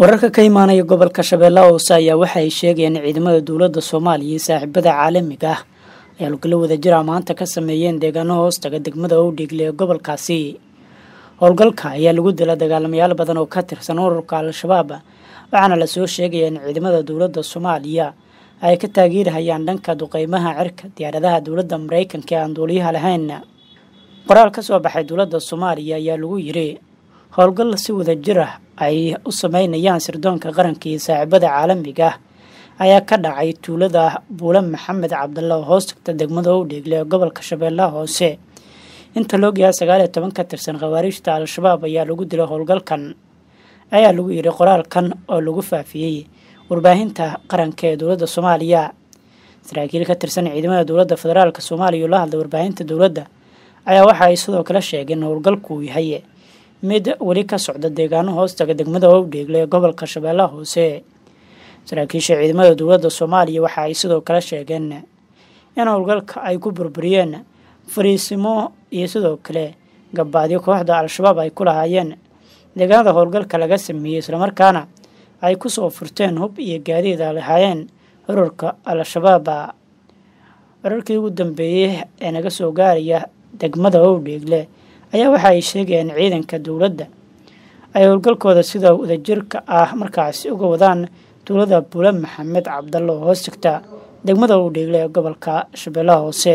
wararka ka imaanaya gobolka shabeelle oose ayaa waxa ay sheegayaan ciidamada dowladda soomaaliya iyo saaxiibada caalamiga ah ay howlgallo wadajira maanta ka sameeyeen deegaano hoostaga degmada owdhigle ee gobolkaasi howlgalka ayaa lagu dila dagaalamayaal badan oo ka tirsan ururka al-shabaab waxaana lasoo sheegaya in ciidamada dowladda soomaaliya ay ka taageerahayaan dhanka duqeymaha cirka diyaaradaha dowladda mareykanka ee aan duuliyaha lahayn qoraal ka soo baxay dowladda soomaaliya ayaa lagu yiri howlgal si wada jir ah ay u sameynayaan sirdoonka qaranka iyo saaxiibada caalamiga ah, ayaa ka dhacay tuulada buule maxamed cabdalla oo hoos tagta degmada u dheegle ee gobolka shabeellaha hoose inta loogayaa sagaal iyo toban ka tirsan khawaariijta al-shabaab ayaa lagu dilay howlgalkan ayaa lagu yidhi qoraalkan oo lagu faafiyey warbaahinta qaranka ee dowladda soomaaliya saraakiil ka tirsan ciidamada dowladda federaalk soomaaliya oo la hadlay warbaahinta dowladda ayaa waxa ay sidoo kale sheegeen howlgalku uu yahay mid weli ka socda deegaano hoostaga degmada howdheegle ee gobolka shabeellaha hoose saraakiisha ciidamada dowladda soomaaliya waxa ay sidoo kale sheegeen in howlgalka ay ku burburiyeen fariisimo iyo sidoo kale gabaadyo kooxda al-shabaab ay ku lahaayeen deegaanada howlgalka laga sameeyey islamarkaana ay ku soo furteen hub iyo gaadiid lahaayeen ururka al-shabaab wararkii ugu dambeeyey ee naga soo gaaraya degmada howdheegle ayaa waxa ay sheegayaan ciidanka dowladda ay howlgalkooda sida wadajirka ah markaasi uga wadaan dowladda bule maxamed cabdalla oo hoos sigta degmada u dheegle ee gobolka shabeellaha hoose